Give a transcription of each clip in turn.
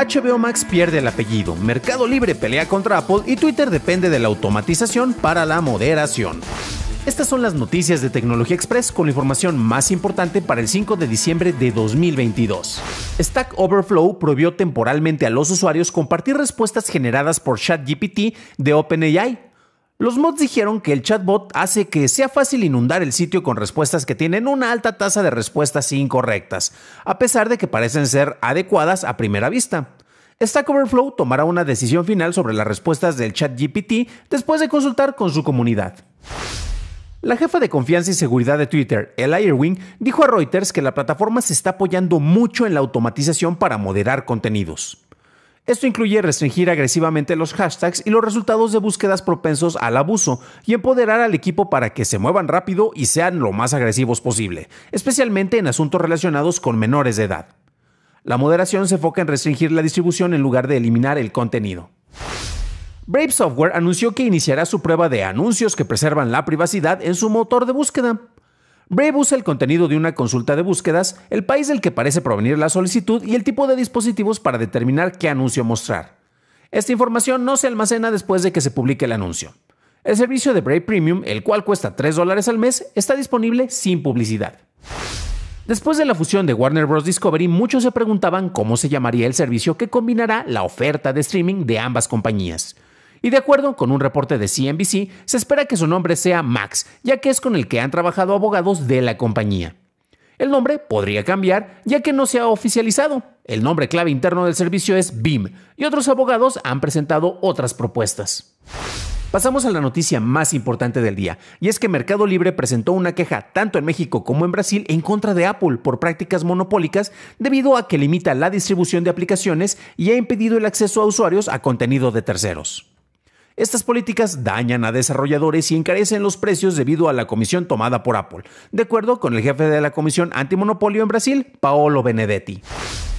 HBO Max pierde el apellido, Mercado Libre pelea contra Apple y Twitter depende de la automatización para la moderación. Estas son las noticias de Tecnología Express con la información más importante para el 5 de diciembre de 2022. Stack Overflow prohibió temporalmente a los usuarios compartir respuestas generadas por ChatGPT de OpenAI los mods dijeron que el chatbot hace que sea fácil inundar el sitio con respuestas que tienen una alta tasa de respuestas incorrectas, a pesar de que parecen ser adecuadas a primera vista. Stack Overflow tomará una decisión final sobre las respuestas del ChatGPT después de consultar con su comunidad. La jefa de confianza y seguridad de Twitter, Ella Irwin, dijo a Reuters que la plataforma se está apoyando mucho en la automatización para moderar contenidos. Esto incluye restringir agresivamente los hashtags y los resultados de búsquedas propensos al abuso y empoderar al equipo para que se muevan rápido y sean lo más agresivos posible, especialmente en asuntos relacionados con menores de edad. La moderación se enfoca en restringir la distribución en lugar de eliminar el contenido. Brave Software anunció que iniciará su prueba de anuncios que preservan la privacidad en su motor de búsqueda. Brave usa el contenido de una consulta de búsquedas, el país del que parece provenir la solicitud y el tipo de dispositivos para determinar qué anuncio mostrar. Esta información no se almacena después de que se publique el anuncio. El servicio de Brave Premium, el cual cuesta 3 dólares al mes, está disponible sin publicidad. Después de la fusión de Warner Bros. Discovery, muchos se preguntaban cómo se llamaría el servicio que combinará la oferta de streaming de ambas compañías. Y de acuerdo con un reporte de CNBC, se espera que su nombre sea Max, ya que es con el que han trabajado abogados de la compañía. El nombre podría cambiar, ya que no se ha oficializado. El nombre clave interno del servicio es BIM, y otros abogados han presentado otras propuestas. Pasamos a la noticia más importante del día, y es que Mercado Libre presentó una queja tanto en México como en Brasil en contra de Apple por prácticas monopólicas debido a que limita la distribución de aplicaciones y ha impedido el acceso a usuarios a contenido de terceros. Estas políticas dañan a desarrolladores y encarecen los precios debido a la comisión tomada por Apple, de acuerdo con el jefe de la Comisión Antimonopolio en Brasil, Paolo Benedetti.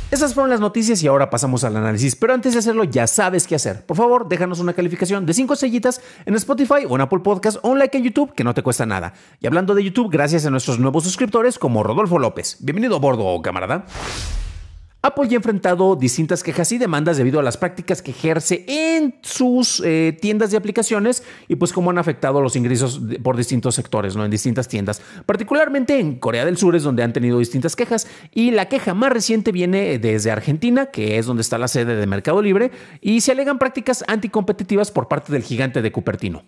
Esas fueron las noticias y ahora pasamos al análisis. Pero antes de hacerlo, ya sabes qué hacer. Por favor, déjanos una calificación de 5 sellitas en Spotify o en Apple Podcast o un like en YouTube que no te cuesta nada. Y hablando de YouTube, gracias a nuestros nuevos suscriptores como Rodolfo López. Bienvenido a bordo, camarada. Apple ya ha enfrentado distintas quejas y demandas debido a las prácticas que ejerce en sus eh, tiendas de aplicaciones y pues cómo han afectado los ingresos por distintos sectores, ¿no? En distintas tiendas. Particularmente en Corea del Sur es donde han tenido distintas quejas y la queja más reciente viene eh, desde Argentina, que es donde está la sede de Mercado Libre, y se alegan prácticas anticompetitivas por parte del gigante de Cupertino.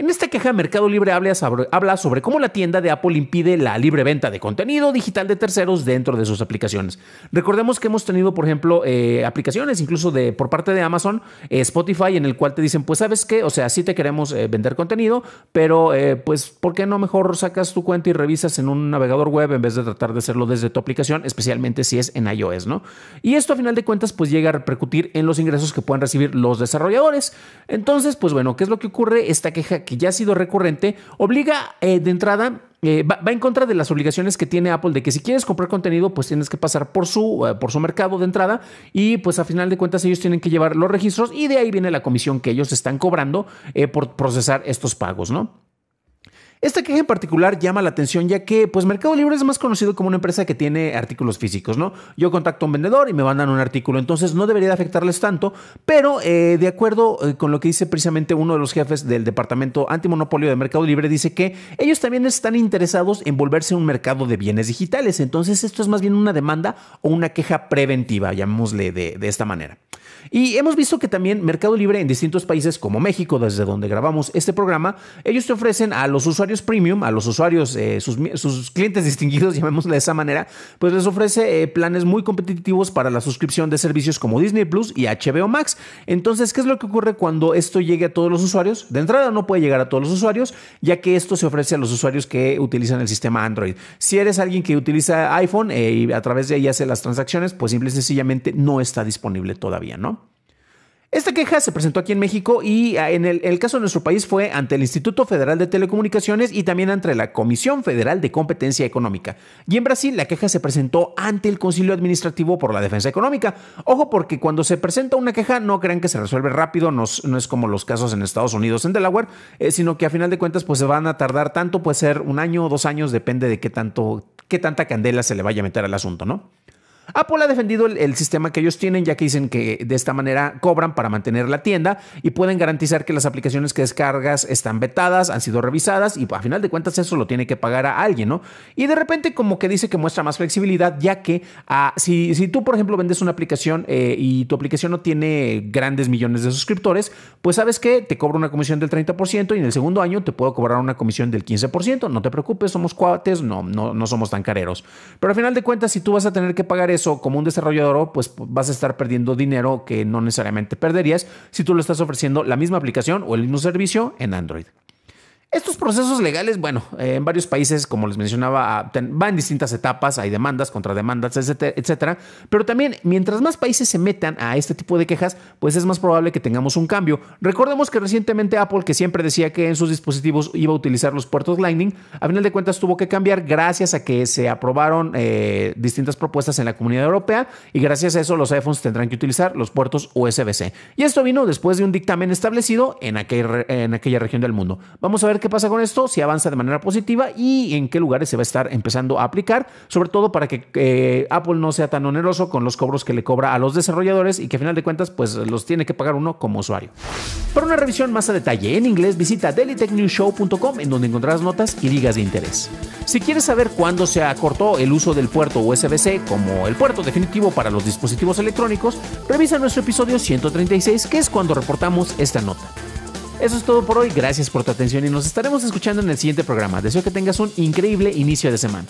En esta queja, Mercado Libre habla sobre cómo la tienda de Apple impide la libre venta de contenido digital de terceros dentro de sus aplicaciones. Recordemos que hemos tenido, por ejemplo, eh, aplicaciones incluso de, por parte de Amazon, eh, Spotify, en el cual te dicen, pues sabes qué, o sea, sí te queremos eh, vender contenido, pero pues, ¿por qué no mejor sacas tu cuenta y revisas en un navegador web en vez de tratar de hacerlo desde tu aplicación, especialmente si es en iOS, ¿no? Y esto a final de cuentas, pues llega a repercutir en los ingresos que pueden recibir los desarrolladores. Entonces, pues bueno, ¿qué es lo que ocurre? Esta queja que ya ha sido recurrente, obliga eh, de entrada eh, va, en contra de las obligaciones que tiene Apple de que si quieres comprar contenido, pues tienes que pasar por su, eh, por su mercado de entrada y pues a final de cuentas ellos tienen que llevar los registros y de ahí viene la comisión que ellos están cobrando por procesar estos pagos, ¿no? Esta queja en particular llama la atención ya que pues Mercado Libre es más conocido como una empresa que tiene artículos físicos, ¿no? Yo contacto a un vendedor y me mandan un artículo, entonces no debería afectarles tanto, pero eh, de acuerdo eh, con lo que dice precisamente uno de los jefes del departamento antimonopolio de Mercado Libre, dice que ellos también están interesados en volverse un mercado de bienes digitales, entonces esto es más bien una demanda o una queja preventiva, llamémosle de esta manera. Y hemos visto que también Mercado Libre en distintos países como México, desde donde grabamos este programa, ellos te ofrecen a los usuarios premium, a los usuarios, eh, sus, clientes distinguidos, llamémosle de esa manera, pues les ofrece eh, planes muy competitivos para la suscripción de servicios como Disney Plus y HBO Max. Entonces, ¿qué es lo que ocurre cuando esto llegue a todos los usuarios? De entrada no puede llegar a todos los usuarios, ya que esto se ofrece a los usuarios que utilizan el sistema Android. Si eres alguien que utiliza iPhone eh, y a través de ahí hace las transacciones, pues simple y sencillamente no está disponible todavía, ¿no? Esta queja se presentó aquí en México y ah, en el, caso de nuestro país fue ante el Instituto Federal de Telecomunicaciones y también ante la Comisión Federal de Competencia Económica. Y en Brasil la queja se presentó ante el Concilio Administrativo por la Defensa Económica. Ojo porque cuando se presenta una queja no crean que se resuelve rápido, no, es como los casos en Estados Unidos, en Delaware, eh, sino que a final de cuentas pues se van a tardar tanto, puede ser un año o dos años, depende de qué, tanto, qué tanta candela se le vaya a meter al asunto, ¿no? Apple ha defendido el, sistema que ellos tienen, ya que dicen que de esta manera cobran para mantener la tienda y pueden garantizar que las aplicaciones que descargas están vetadas, han sido revisadas y a final de cuentas eso lo tiene que pagar a alguien, ¿no? Y de repente como que dice que muestra más flexibilidad, ya que ah, si, tú, por ejemplo, vendes una aplicación eh, y tu aplicación no tiene grandes millones de suscriptores, pues sabes que te cobro una comisión del 30% y en el segundo año te puedo cobrar una comisión del 15%, no te preocupes, somos cuates, no, no, no somos tan careros. Pero a final de cuentas, si tú vas a tener que pagar eso, o como un desarrollador, pues vas a estar perdiendo dinero que no necesariamente perderías si tú le estás ofreciendo la misma aplicación o el mismo servicio en Android. Estos procesos legales, bueno, eh, en varios países, como les mencionaba, ah, van en distintas etapas, hay demandas, contrademandas, etcétera, etcétera. Pero también, mientras más países se metan a este tipo de quejas, pues es más probable que tengamos un cambio. Recordemos que recientemente Apple, que siempre decía que en sus dispositivos iba a utilizar los puertos Lightning, a final de cuentas tuvo que cambiar gracias a que se aprobaron eh, distintas propuestas en la comunidad europea y gracias a eso los iPhones tendrán que utilizar los puertos USB-C. Y esto vino después de un dictamen establecido en, en aquella región del mundo. Vamos a ver qué pasa con esto, si avanza de manera positiva y en qué lugares se va a estar empezando a aplicar, sobre todo para que eh, Apple no sea tan oneroso con los cobros que le cobra a los desarrolladores y que a final de cuentas pues los tiene que pagar uno como usuario. Para una revisión más a detalle en inglés visita dailytechnewshow.com en donde encontrarás notas y ligas de interés. Si quieres saber cuándo se acortó el uso del puerto USB-C como el puerto definitivo para los dispositivos electrónicos, revisa nuestro episodio 136 que es cuando reportamos esta nota. Eso es todo por hoy, gracias por tu atención y nos estaremos escuchando en el siguiente programa. Deseo que tengas un increíble inicio de semana.